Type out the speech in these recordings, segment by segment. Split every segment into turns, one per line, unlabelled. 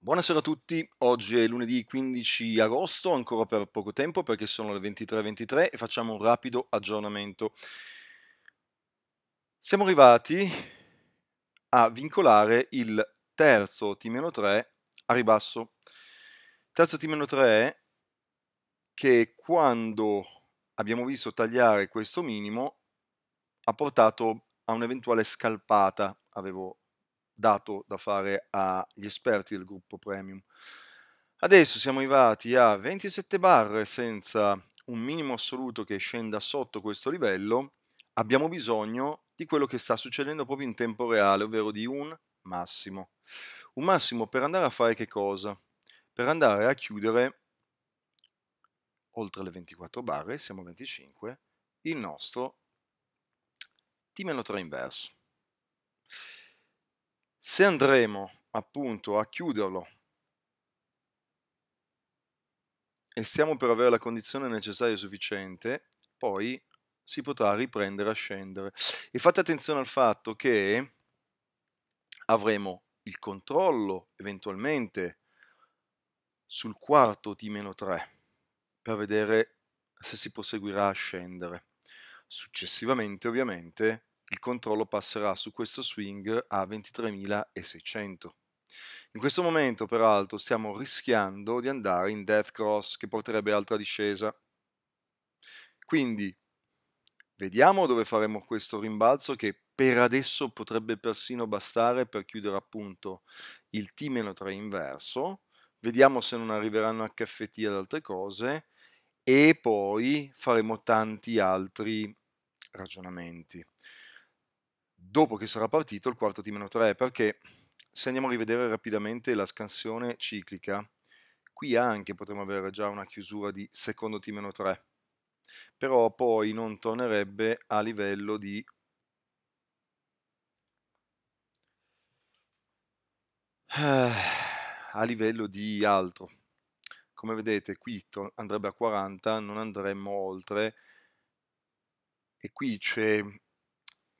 Buonasera a tutti, oggi è lunedì 15 agosto, ancora per poco tempo perché sono le 23.23 .23 e facciamo un rapido aggiornamento. Siamo arrivati a vincolare il terzo T-3 a ribasso. Terzo T-3 che quando abbiamo visto tagliare questo minimo ha portato a un'eventuale scalpata, avevo dato da fare agli esperti del gruppo premium. Adesso siamo arrivati a 27 barre senza un minimo assoluto che scenda sotto questo livello, abbiamo bisogno di quello che sta succedendo proprio in tempo reale, ovvero di un massimo. Un massimo per andare a fare che cosa? Per andare a chiudere oltre le 24 barre, siamo a 25, il nostro t 3 inverso se andremo appunto a chiuderlo e stiamo per avere la condizione necessaria e sufficiente, poi si potrà riprendere a scendere. E fate attenzione al fatto che avremo il controllo eventualmente sul quarto di meno 3 per vedere se si proseguirà a scendere. Successivamente ovviamente il controllo passerà su questo swing a 23.600. In questo momento, peraltro, stiamo rischiando di andare in death cross che porterebbe altra discesa. Quindi, vediamo dove faremo questo rimbalzo che per adesso potrebbe persino bastare per chiudere appunto il T-3 inverso. Vediamo se non arriveranno HFT ad altre cose e poi faremo tanti altri ragionamenti dopo che sarà partito il quarto T-3, perché se andiamo a rivedere rapidamente la scansione ciclica, qui anche potremmo avere già una chiusura di secondo T-3, però poi non tornerebbe a livello di a livello di altro come vedete qui andrebbe a 40 non andremmo oltre e qui c'è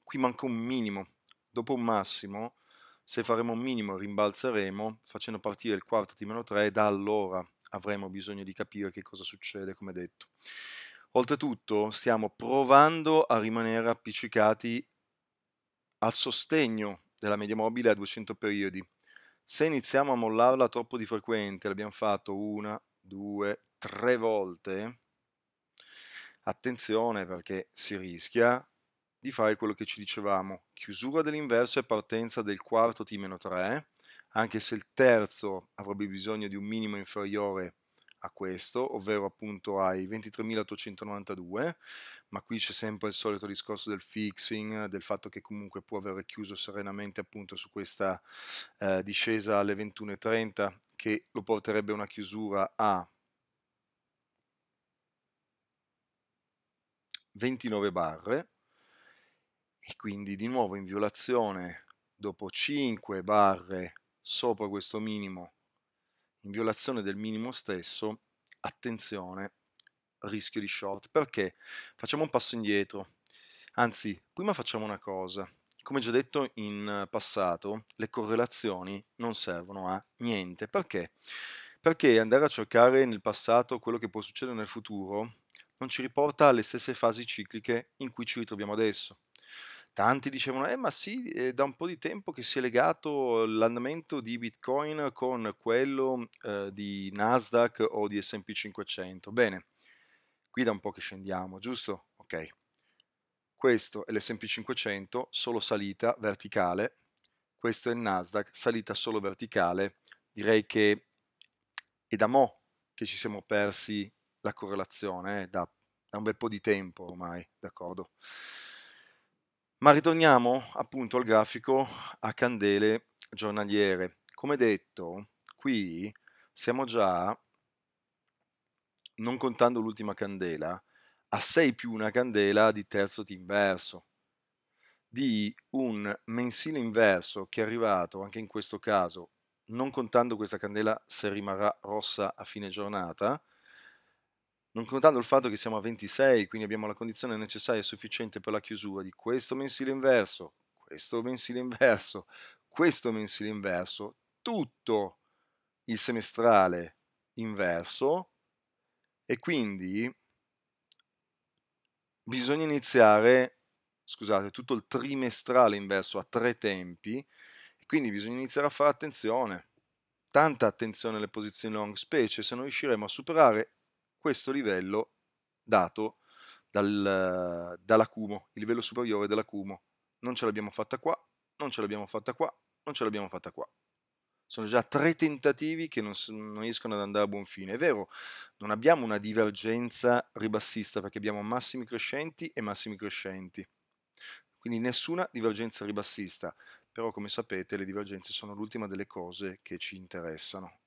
qui manca un minimo, dopo un massimo, se faremo un minimo rimbalzeremo, facendo partire il quarto T-3, da allora avremo bisogno di capire che cosa succede, come detto. Oltretutto stiamo provando a rimanere appiccicati al sostegno della media mobile a 200 periodi. Se iniziamo a mollarla troppo di frequente, l'abbiamo fatto una, due, tre volte, attenzione perché si rischia di fare quello che ci dicevamo, chiusura dell'inverso e partenza del quarto T-3, anche se il terzo avrebbe bisogno di un minimo inferiore a questo, ovvero appunto ai 23.892, ma qui c'è sempre il solito discorso del fixing, del fatto che comunque può aver chiuso serenamente appunto su questa eh, discesa alle 21.30 che lo porterebbe a una chiusura a 29 barre e quindi di nuovo in violazione dopo 5 barre sopra questo minimo, in violazione del minimo stesso, attenzione, rischio di short. Perché? Facciamo un passo indietro. Anzi, prima facciamo una cosa. Come già detto in passato, le correlazioni non servono a niente. Perché? Perché andare a cercare nel passato quello che può succedere nel futuro non ci riporta alle stesse fasi cicliche in cui ci ritroviamo adesso tanti dicevano, eh ma sì, è da un po' di tempo che si è legato l'andamento di Bitcoin con quello eh, di Nasdaq o di SP 500. Bene, qui da un po' che scendiamo, giusto? Ok. Questo è l'SP 500, solo salita verticale. Questo è il Nasdaq, salita solo verticale. Direi che è da mo' che ci siamo persi la correlazione, eh, da, da un bel po' di tempo ormai, d'accordo? Ma ritorniamo appunto al grafico a candele giornaliere. Come detto, qui siamo già, non contando l'ultima candela, a 6 più una candela di terzo T inverso, di un mensile inverso che è arrivato anche in questo caso, non contando questa candela se rimarrà rossa a fine giornata, non contando il fatto che siamo a 26, quindi abbiamo la condizione necessaria e sufficiente per la chiusura di questo mensile inverso, questo mensile inverso, questo mensile inverso, tutto il semestrale inverso e quindi bisogna iniziare, scusate, tutto il trimestrale inverso a tre tempi, quindi bisogna iniziare a fare attenzione, tanta attenzione alle posizioni long, specie se non riusciremo a superare questo livello dato dal, dall'acumo, il livello superiore dell'acumo. Non ce l'abbiamo fatta qua, non ce l'abbiamo fatta qua, non ce l'abbiamo fatta qua. Sono già tre tentativi che non, non, riescono ad andare a buon fine. È vero, non abbiamo una divergenza ribassista perché abbiamo massimi crescenti e massimi crescenti. Quindi nessuna divergenza ribassista. Però come sapete le divergenze sono l'ultima delle cose che ci interessano.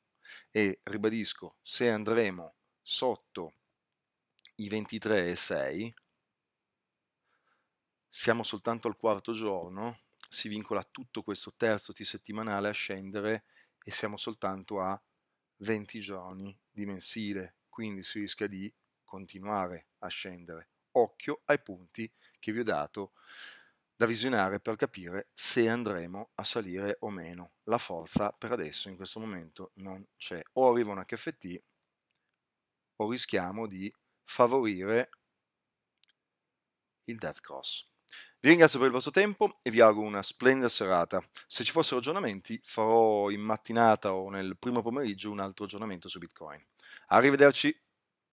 E ribadisco, se andremo sotto i 23,6, siamo soltanto al quarto giorno, si vincola tutto questo terzo T settimanale a scendere e siamo soltanto a 20 giorni di mensile, quindi si rischia di continuare a scendere. Occhio ai punti che vi ho dato da visionare per capire se andremo a salire o meno. La forza per adesso in questo momento non c'è. O arriva una KFT o rischiamo di favorire il death cross. Vi ringrazio per il vostro tempo e vi auguro una splendida serata. Se ci fossero aggiornamenti farò in mattinata o nel primo pomeriggio un altro aggiornamento su Bitcoin. Arrivederci!